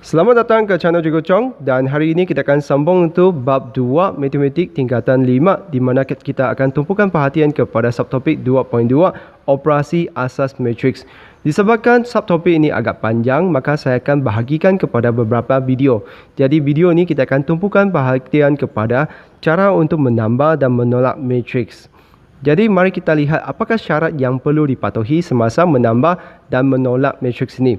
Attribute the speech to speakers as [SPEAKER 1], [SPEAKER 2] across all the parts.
[SPEAKER 1] Selamat datang ke channel Jigo Chong dan hari ini kita akan sambung untuk bab 2 matematik tingkatan 5 di mana kita akan tumpukan perhatian kepada subtopik 2.2 operasi asas matrix. Disebabkan subtopik ini agak panjang maka saya akan bahagikan kepada beberapa video. Jadi video ini kita akan tumpukan perhatian kepada cara untuk menambah dan menolak matrix. Jadi mari kita lihat apakah syarat yang perlu dipatuhi semasa menambah dan menolak matrix ini.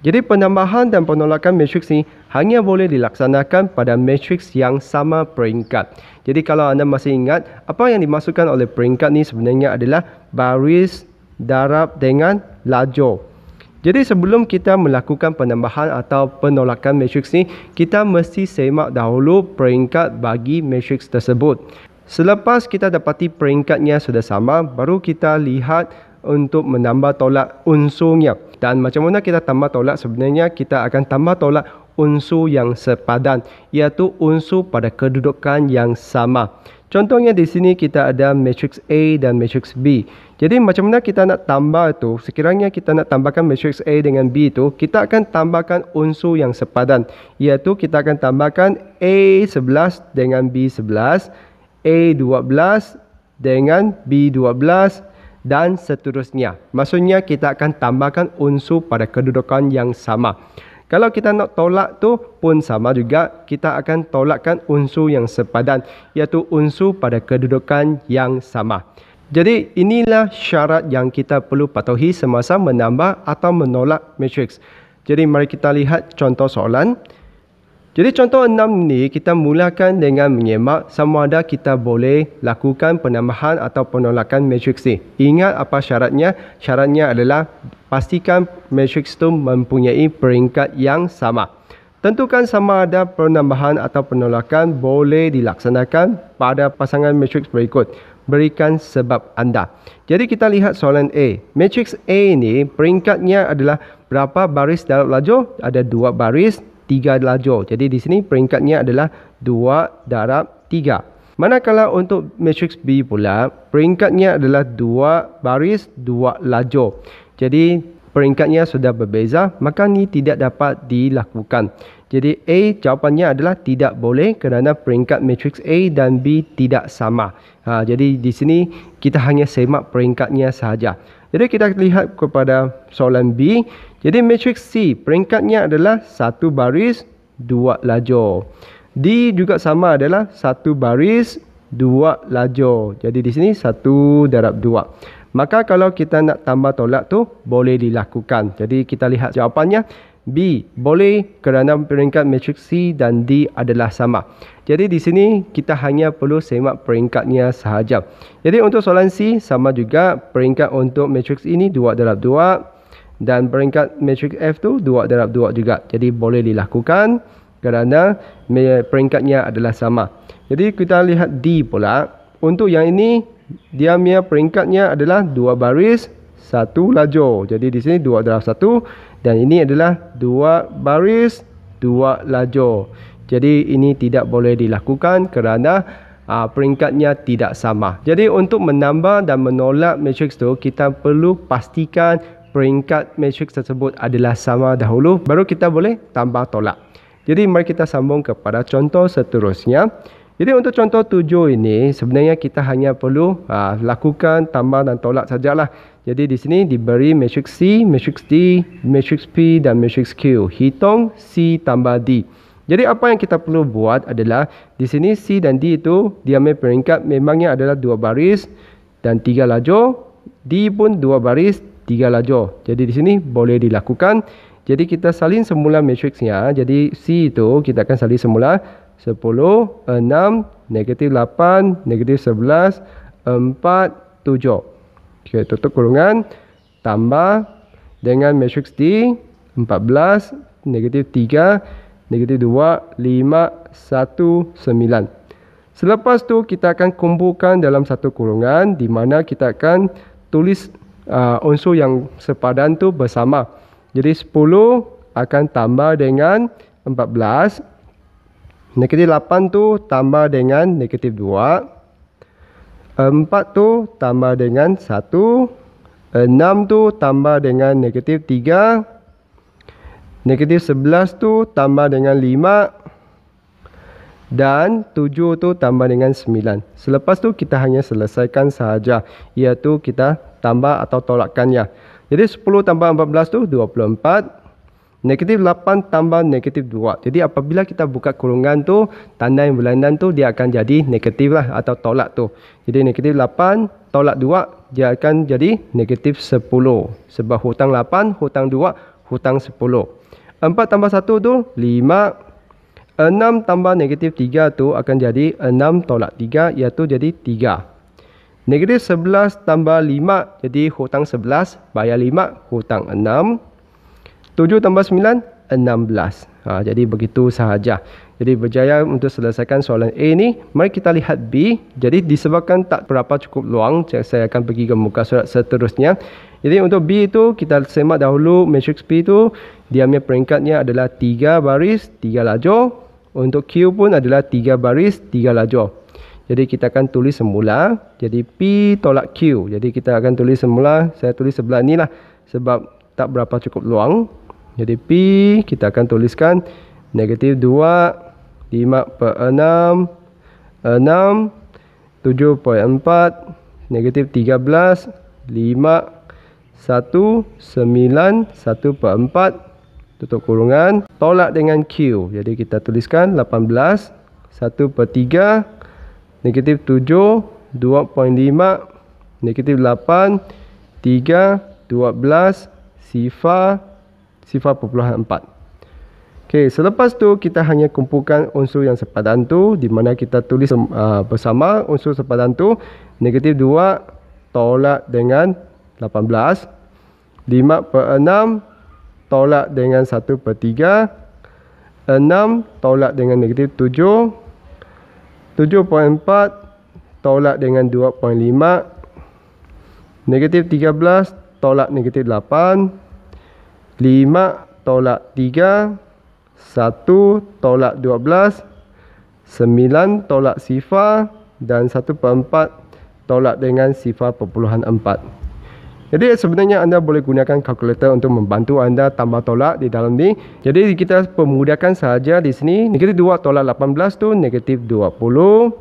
[SPEAKER 1] Jadi penambahan dan penolakan matriks ni hanya boleh dilaksanakan pada matriks yang sama peringkat. Jadi kalau anda masih ingat, apa yang dimasukkan oleh peringkat ni sebenarnya adalah baris darab dengan laju. Jadi sebelum kita melakukan penambahan atau penolakan matriks ni, kita mesti semak dahulu peringkat bagi matriks tersebut. Selepas kita dapati peringkatnya sudah sama, baru kita lihat untuk menambah tolak unsurnya. Dan macam mana kita tambah tolak? Sebenarnya kita akan tambah tolak unsur yang sepadan iaitu unsur pada kedudukan yang sama. Contohnya di sini kita ada matrix A dan matrix B. Jadi macam mana kita nak tambah itu? Sekiranya kita nak tambahkan matrix A dengan B itu, kita akan tambahkan unsur yang sepadan iaitu kita akan tambahkan A11 dengan B11, A12 dengan B12 dan seterusnya. Maksudnya kita akan tambahkan unsur pada kedudukan yang sama. Kalau kita nak tolak tu pun sama juga kita akan tolakkan unsur yang sepadan iaitu unsur pada kedudukan yang sama. Jadi inilah syarat yang kita perlu patuhi semasa menambah atau menolak matriks. Jadi mari kita lihat contoh soalan. Jadi contoh enam ni kita mulakan dengan menyemak sama ada kita boleh lakukan penambahan atau penolakan matrix. ni. Ingat apa syaratnya? Syaratnya adalah pastikan matrix tu mempunyai peringkat yang sama. Tentukan sama ada penambahan atau penolakan boleh dilaksanakan pada pasangan matrix berikut. Berikan sebab anda. Jadi kita lihat soalan A. Matrix A ni peringkatnya adalah berapa baris dalam laju? Ada dua baris, tiga laju, Jadi di sini peringkatnya adalah dua darab tiga. Manakala untuk matrix B pula, peringkatnya adalah dua baris dua laju, Jadi peringkatnya sudah berbeza, maka ini tidak dapat dilakukan. Jadi A jawapannya adalah tidak boleh kerana peringkat matrix A dan B tidak sama. Ha, jadi di sini kita hanya semak peringkatnya sahaja. Jadi kita lihat kepada soalan B. Jadi matrix C peringkatnya adalah satu baris dua lajur. D juga sama adalah satu baris dua lajur. Jadi di sini satu darab dua. Maka kalau kita nak tambah tolak tu boleh dilakukan. Jadi kita lihat jawapannya. B. Boleh kerana peringkat matriks C dan D adalah sama. Jadi di sini kita hanya perlu semak peringkatnya sahaja. Jadi untuk soalan C sama juga peringkat untuk matriks ini 2 darab 2 dan peringkat matriks F tu 2 darab 2 juga. Jadi boleh dilakukan kerana peringkatnya adalah sama. Jadi kita lihat D pula. Untuk yang ini dia punya peringkatnya adalah 2 baris 1 lajur. Jadi di sini 2 darab 1 dan ini adalah dua baris dua lajur jadi ini tidak boleh dilakukan kerana aa, ah, peringkatnya tidak sama jadi untuk menambah dan menolak matrix tu kita perlu pastikan peringkat matrix tersebut adalah sama dahulu baru kita boleh tambah tolak jadi mari kita sambung kepada contoh seterusnya jadi untuk contoh tujuh ini sebenarnya kita hanya perlu ha, lakukan tambah dan tolak sajalah. Jadi di sini diberi matrix C, matrix D, matrix P dan matrix Q. Hitung C tambah D. Jadi apa yang kita perlu buat adalah di sini C dan D itu dia ambil peringkat memangnya adalah dua baris dan tiga lajur. D pun dua baris, tiga lajur. Jadi di sini boleh dilakukan. Jadi kita salin semula matrixnya. Jadi C itu kita akan salin semula. 10, 6, negatif 8, negatif 11, 4, 7. Okey, tutup kurungan. Tambah dengan matrix D, 14, negatif 3, negatif 2, 5, 1, 9. Selepas tu kita akan kumpulkan dalam satu kurungan di mana kita akan tulis uh, unsur yang sepadan tu bersama. Jadi 10 akan tambah dengan 14 Negatif 8 tu tambah dengan negatif 2. 4 tu tambah dengan 1. 6 tu tambah dengan negatif 3. Negatif 11 tu tambah dengan 5. Dan 7 tu tambah dengan 9. Selepas tu kita hanya selesaikan sahaja. Iaitu kita tambah atau tolakkannya. Jadi 10 tambah 14 tu 24. Negatif 8 tambah negatif 2. Jadi apabila kita buka kurungan tu, tanda yang berlainan tu dia akan jadi negatif lah atau tolak tu. Jadi negatif 8 tolak 2 dia akan jadi negatif 10. Sebab hutang 8, hutang 2, hutang 10. 4 tambah 1 tu 5. 6 tambah negatif 3 tu akan jadi 6 tolak 3 iaitu jadi 3. Negatif 11 tambah 5 jadi hutang 11, bayar 5, hutang 6. 7 tambah 9 16 ha, Jadi begitu sahaja Jadi berjaya untuk selesaikan soalan A ni Mari kita lihat B Jadi disebabkan tak berapa cukup luang Saya akan pergi ke muka surat seterusnya Jadi untuk B itu kita semak dahulu Matrix B itu Dia punya peringkatnya adalah 3 baris 3 lajur Untuk Q pun adalah 3 baris 3 lajur jadi kita akan tulis semula. Jadi P tolak Q. Jadi kita akan tulis semula. Saya tulis sebelah ni lah. Sebab tak berapa cukup luang. Jadi P kita akan tuliskan negatif 2, 5 per 6, 6, 7 per 4, negatif 13, 5, 1, 9, 1 per 4, tutup kurungan, tolak dengan Q. Jadi kita tuliskan 18, 1 per 3, negatif 7, 2.5, negatif 8, 3, 12, sifar, sifar perpuluhan 4. Okey, selepas tu kita hanya kumpulkan unsur yang sepadan tu di mana kita tulis uh, bersama unsur sepadan tu negatif 2 tolak dengan 18 5 per 6 tolak dengan 1 per 3 6 tolak dengan negatif 7 7.4 tolak dengan 2.5 negatif 13 tolak negatif Lima tolak tiga, satu tolak dua belas, sembilan tolak sifar dan satu per 4 tolak dengan sifar perpuluhan empat. jadi sebenarnya anda boleh gunakan kalkulator untuk membantu anda tambah tolak di dalam ni. Jadi kita pemudahkan saja di sini. Negatif 2 tolak 18 tu negatif 20.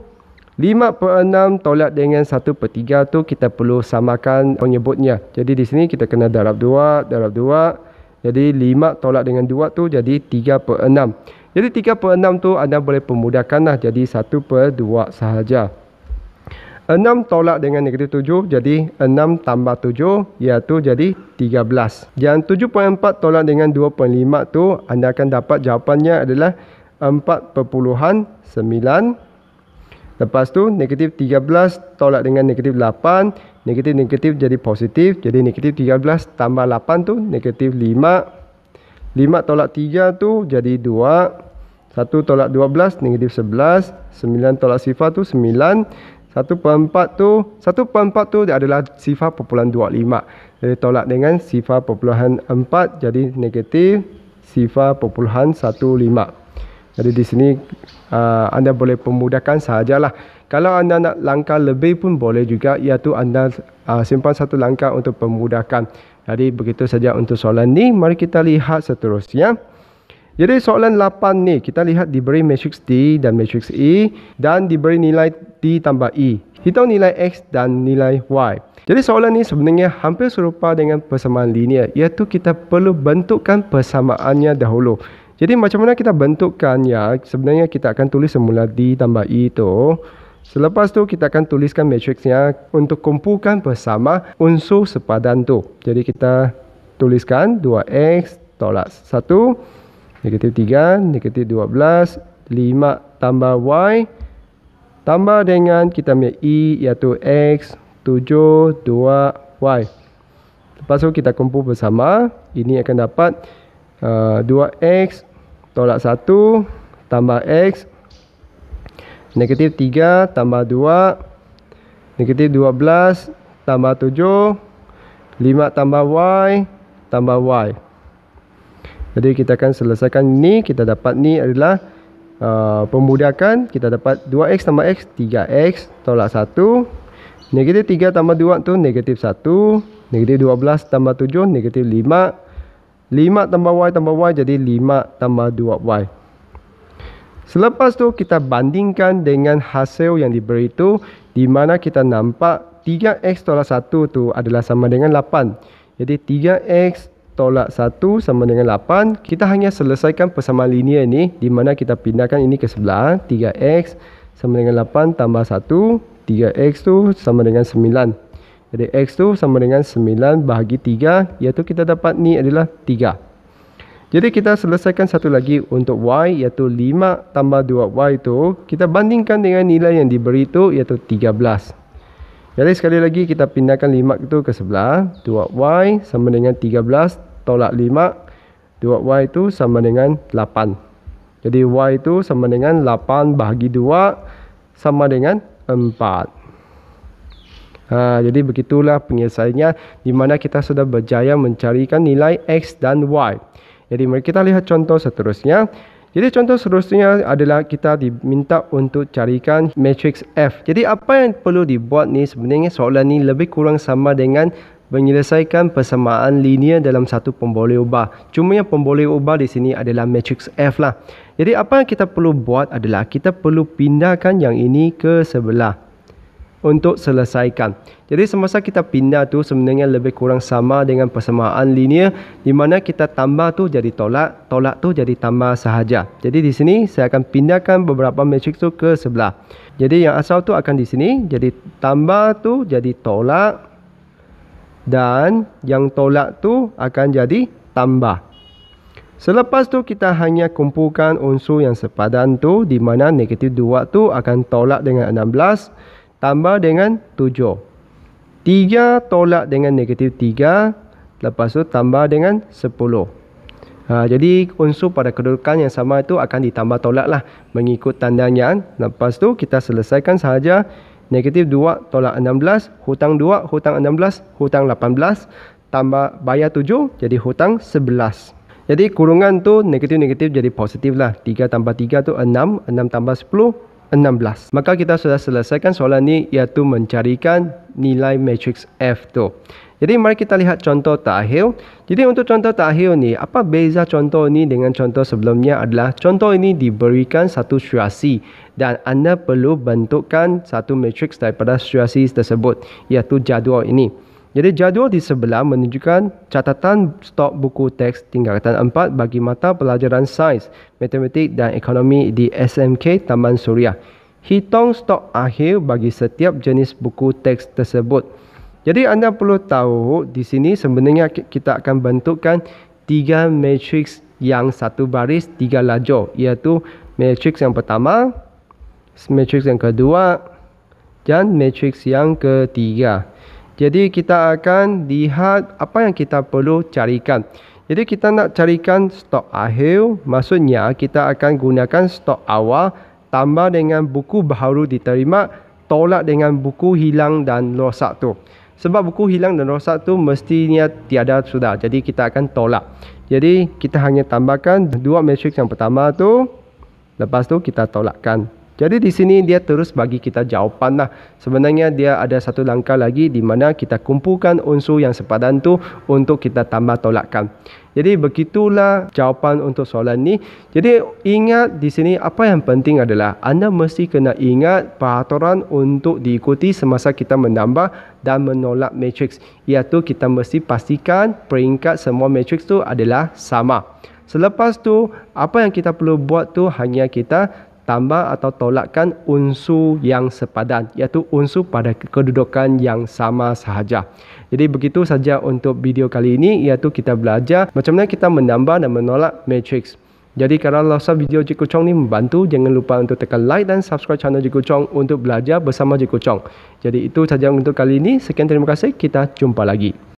[SPEAKER 1] 5 per 6 tolak dengan 1 per 3 tu kita perlu samakan penyebutnya. Jadi di sini kita kena darab 2, darab 2. Jadi 5 tolak dengan 2 tu jadi 3 per 6. Jadi 3 per 6 tu anda boleh pemudahkan lah jadi 1 per 2 sahaja. 6 tolak dengan negatif 7 jadi 6 tambah 7 iaitu jadi 13. Dan 7.4 tolak dengan 2.5 tu anda akan dapat jawapannya adalah 4 perpuluhan 9 tolak. Lepas tu negatif 13 tolak dengan negatif 8. Negatif-negatif jadi positif. Jadi negatif 13 tambah 8 tu negatif 5. 5 tolak 3 tu jadi 2. 1 tolak 12 negatif 11. 9 tolak sifar tu 9. 1 per 4 tu 1 per tu adalah sifar perpuluhan 25 Jadi tolak dengan sifar perpuluhan 4 Jadi negatif sifar perpuluhan 15 jadi di sini uh, anda boleh pemudahkan sajalah. Kalau anda nak langkah lebih pun boleh juga iaitu anda uh, simpan satu langkah untuk pemudahkan. Jadi begitu saja untuk soalan ni. Mari kita lihat seterusnya. Jadi soalan 8 ni kita lihat diberi matrix D dan matrix E dan diberi nilai D tambah E. Hitung nilai X dan nilai Y. Jadi soalan ni sebenarnya hampir serupa dengan persamaan linear iaitu kita perlu bentukkan persamaannya dahulu. Jadi macam mana kita bentukkan ya Sebenarnya kita akan tulis semula D tambah E itu Selepas tu kita akan tuliskan matriksnya Untuk kumpulkan bersama unsur sepadan tu. Jadi kita tuliskan 2X tolak 1 Negatif 3 Negatif 12 5 tambah Y Tambah dengan kita punya E iaitu X 7 2 Y Lepas tu kita kumpul bersama Ini akan dapat uh, 2X tolak 1 tambah X negatif 3 tambah 2 negatif 12 tambah 7 5 tambah Y tambah Y jadi kita akan selesaikan ni kita dapat ni adalah uh, pemudahkan kita dapat 2X tambah X 3X tolak 1 negatif 3 tambah 2 tu negatif 1 negatif 12 tambah 7 negatif 5 negatif 5 tambah y tambah y jadi 5 tambah 2y. Selepas tu kita bandingkan dengan hasil yang diberi tu di mana kita nampak 3x tolak 1 tu adalah sama dengan 8. Jadi 3x tolak 1 sama dengan 8. Kita hanya selesaikan persamaan linear ni di mana kita pindahkan ini ke sebelah. 3x sama dengan 8 tambah 1. 3x tu sama dengan 9. Jadi X tu sama dengan 9 bahagi 3 iaitu kita dapat ni adalah 3. Jadi kita selesaikan satu lagi untuk Y iaitu 5 tambah 2Y tu kita bandingkan dengan nilai yang diberi tu iaitu 13. Jadi sekali lagi kita pindahkan 5 tu ke sebelah 2Y sama dengan 13 tolak 5 2Y tu sama dengan 8. Jadi Y tu sama dengan 8 bahagi 2 sama dengan 4. Ha, jadi begitulah penyelesaiannya di mana kita sudah berjaya mencarikan nilai X dan Y. Jadi mari kita lihat contoh seterusnya. Jadi contoh seterusnya adalah kita diminta untuk carikan matrix F. Jadi apa yang perlu dibuat ni sebenarnya soalan ni lebih kurang sama dengan menyelesaikan persamaan linear dalam satu pemboleh ubah. Cuma yang pemboleh ubah di sini adalah matrix F lah. Jadi apa yang kita perlu buat adalah kita perlu pindahkan yang ini ke sebelah untuk selesaikan. Jadi semasa kita pindah tu sebenarnya lebih kurang sama dengan persamaan linear di mana kita tambah tu jadi tolak, tolak tu jadi tambah sahaja. Jadi di sini saya akan pindahkan beberapa matrix tu ke sebelah. Jadi yang asal tu akan di sini, jadi tambah tu jadi tolak dan yang tolak tu akan jadi tambah. Selepas tu kita hanya kumpulkan unsur yang sepadan tu di mana negatif 2 tu akan tolak dengan 16 tambah dengan 7. 3 tolak dengan negatif 3. Lepas tu tambah dengan 10. Ha, jadi unsur pada kedudukan yang sama itu akan ditambah tolak lah. Mengikut tandanya. Lepas tu kita selesaikan sahaja. Negatif 2 tolak 16. Hutang 2, hutang 16, hutang 18. Tambah bayar 7 jadi hutang 11. Jadi kurungan tu negatif-negatif jadi positif lah. 3 tambah 3 tu 6. 6 tambah 10, 16. Maka kita sudah selesaikan soalan ni iaitu mencarikan nilai matrix F tu. Jadi mari kita lihat contoh terakhir. Jadi untuk contoh terakhir ni, apa beza contoh ni dengan contoh sebelumnya adalah contoh ini diberikan satu situasi dan anda perlu bentukkan satu matrix daripada situasi tersebut iaitu jadual ini. Jadi jadual di sebelah menunjukkan catatan stok buku teks tingkatan 4 bagi mata pelajaran sains, matematik dan ekonomi di SMK Taman Suria. Hitung stok akhir bagi setiap jenis buku teks tersebut. Jadi anda perlu tahu di sini sebenarnya kita akan bentukkan tiga matrix yang satu baris tiga lajur iaitu matrix yang pertama, matrix yang kedua dan matrix yang ketiga. Jadi kita akan lihat apa yang kita perlu carikan. Jadi kita nak carikan stok akhir, maksudnya kita akan gunakan stok awal tambah dengan buku baru diterima, tolak dengan buku hilang dan rosak tu. Sebab buku hilang dan rosak tu mestinya tiada sudah. Jadi kita akan tolak. Jadi kita hanya tambahkan dua matriks yang pertama tu. Lepas tu kita tolakkan. Jadi di sini dia terus bagi kita jawapan lah. Sebenarnya dia ada satu langkah lagi di mana kita kumpulkan unsur yang sepadan tu untuk kita tambah tolakkan. Jadi begitulah jawapan untuk soalan ni. Jadi ingat di sini apa yang penting adalah anda mesti kena ingat peraturan untuk diikuti semasa kita menambah dan menolak matriks. Iaitu kita mesti pastikan peringkat semua matriks tu adalah sama. Selepas tu, apa yang kita perlu buat tu hanya kita tambah atau tolakkan unsur yang sepadan iaitu unsur pada kedudukan yang sama sahaja. Jadi begitu saja untuk video kali ini iaitu kita belajar macam mana kita menambah dan menolak matrix. Jadi kalau rasa video Jiku Chong ni membantu jangan lupa untuk tekan like dan subscribe channel Jiku Chong untuk belajar bersama Jiku Chong. Jadi itu saja untuk kali ini. Sekian terima kasih. Kita jumpa lagi.